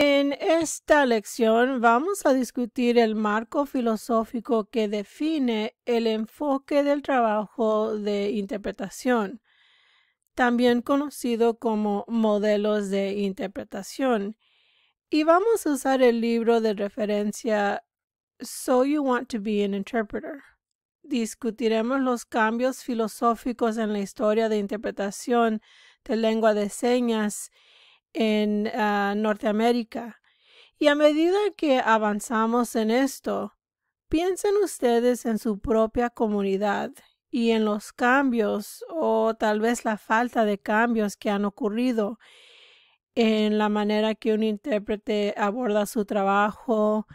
En esta lección vamos a discutir el marco filosófico que define el enfoque del trabajo de interpretación, también conocido como modelos de interpretación. Y vamos a usar el libro de referencia So You Want to Be an Interpreter. Discutiremos los cambios filosóficos en la historia de interpretación de lengua de señas en ah, Norteamérica. Y a medida que avanzamos en esto, piensen ustedes en su propia comunidad y en los cambios o tal vez la falta de cambios que han ocurrido en la manera que un intérprete aborda su trabajo,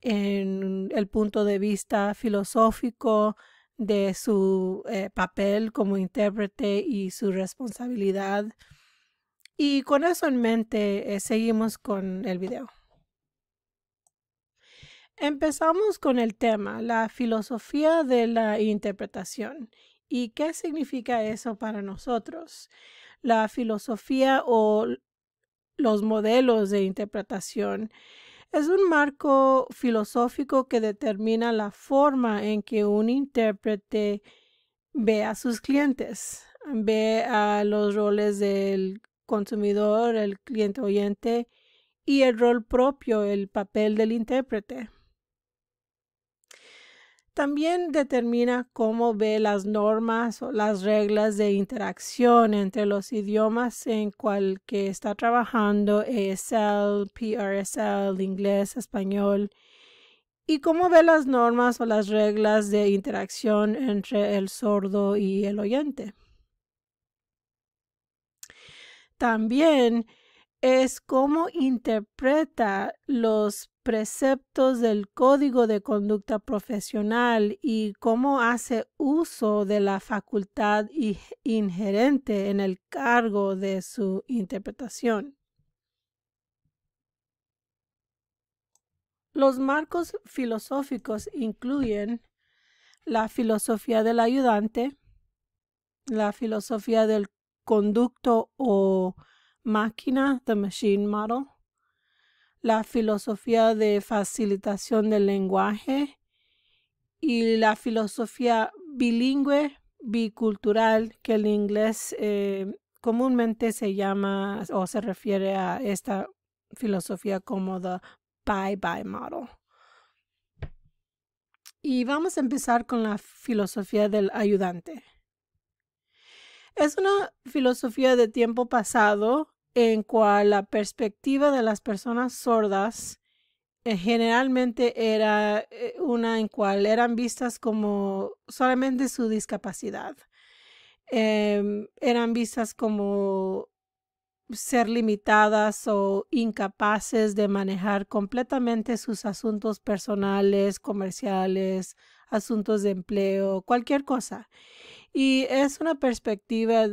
en el punto de vista filosófico de su eh, papel como intérprete y su responsabilidad. Y con eso en mente, eh, seguimos con el video. Empezamos con el tema, la filosofía de la interpretación. ¿Y qué significa eso para nosotros? La filosofía o los modelos de interpretación es un marco filosófico que determina la forma en que un intérprete ve a sus clientes, ve a los roles del consumidor, el cliente oyente y el rol propio, el papel del intérprete. También determina cómo ve las normas o las reglas de interacción entre los idiomas en cual que está trabajando, ESL, PRSL, inglés, español, y cómo ve las normas o las reglas de interacción entre el sordo y el oyente también es cómo interpreta los preceptos del código de conducta profesional y cómo hace uso de la facultad inherente en el cargo de su interpretación. Los marcos filosóficos incluyen la filosofía del ayudante, la filosofía del conducto o máquina, the machine model, la filosofía de facilitación del lenguaje y la filosofía bilingüe, bicultural, que el inglés eh, comúnmente se llama o se refiere a esta filosofía como the bye-bye model. Y vamos a empezar con la filosofía del ayudante. Es una filosofía de tiempo pasado en cual la perspectiva de las personas sordas eh, generalmente era eh, una en cual eran vistas como solamente su discapacidad. Em, eran vistas como ser limitadas o incapaces de manejar completamente sus asuntos personales, comerciales, asuntos de empleo, cualquier cosa. Y es una perspectiva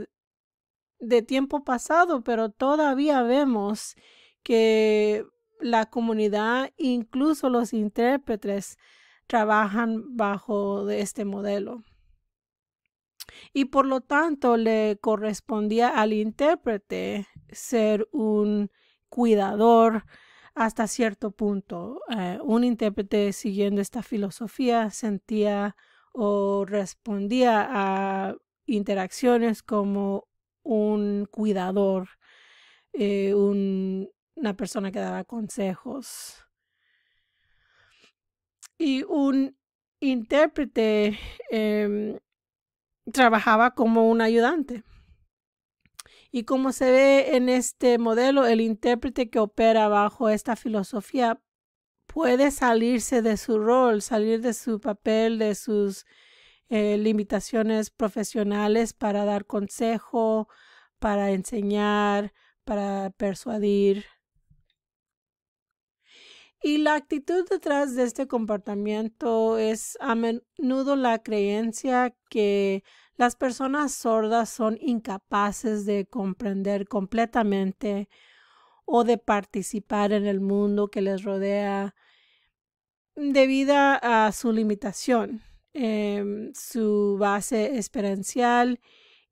de tiempo pasado, pero todavía vemos que la comunidad, incluso los intérpretes, trabajan bajo de este modelo. Y por lo tanto le correspondía al intérprete ser un cuidador hasta cierto punto. Eh, un intérprete siguiendo esta filosofía sentía o respondía a interacciones como un cuidador, eh, una persona que daba consejos. Y un intérprete em, trabajaba como un ayudante. Y como se ve en este modelo, el intérprete que opera bajo esta filosofía puede salirse de su rol, salir de su papel, de sus eh, limitaciones profesionales para dar consejo, para enseñar, para persuadir. Y la actitud detrás de este comportamiento es a menudo la creencia que las personas sordas son incapaces de comprender completamente o de participar en el mundo que les rodea debido a su limitación, em, su base experiencial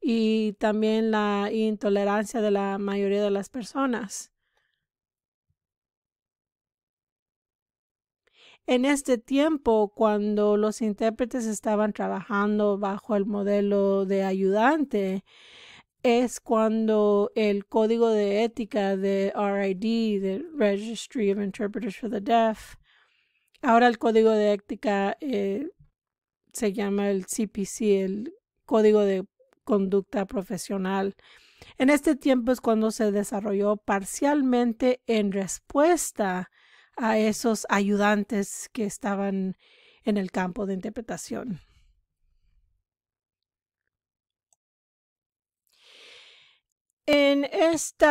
y también la intolerancia de la mayoría de las personas. En este tiempo, cuando los intérpretes estaban trabajando bajo el modelo de ayudante, es cuando el código de ética de RID, de Registry of Interpreters for the Deaf, ahora el código de ética eh, se llama el CPC, el Código de Conducta Profesional. En este tiempo es cuando se desarrolló parcialmente en respuesta a esos ayudantes que estaban en el campo de interpretación. en esta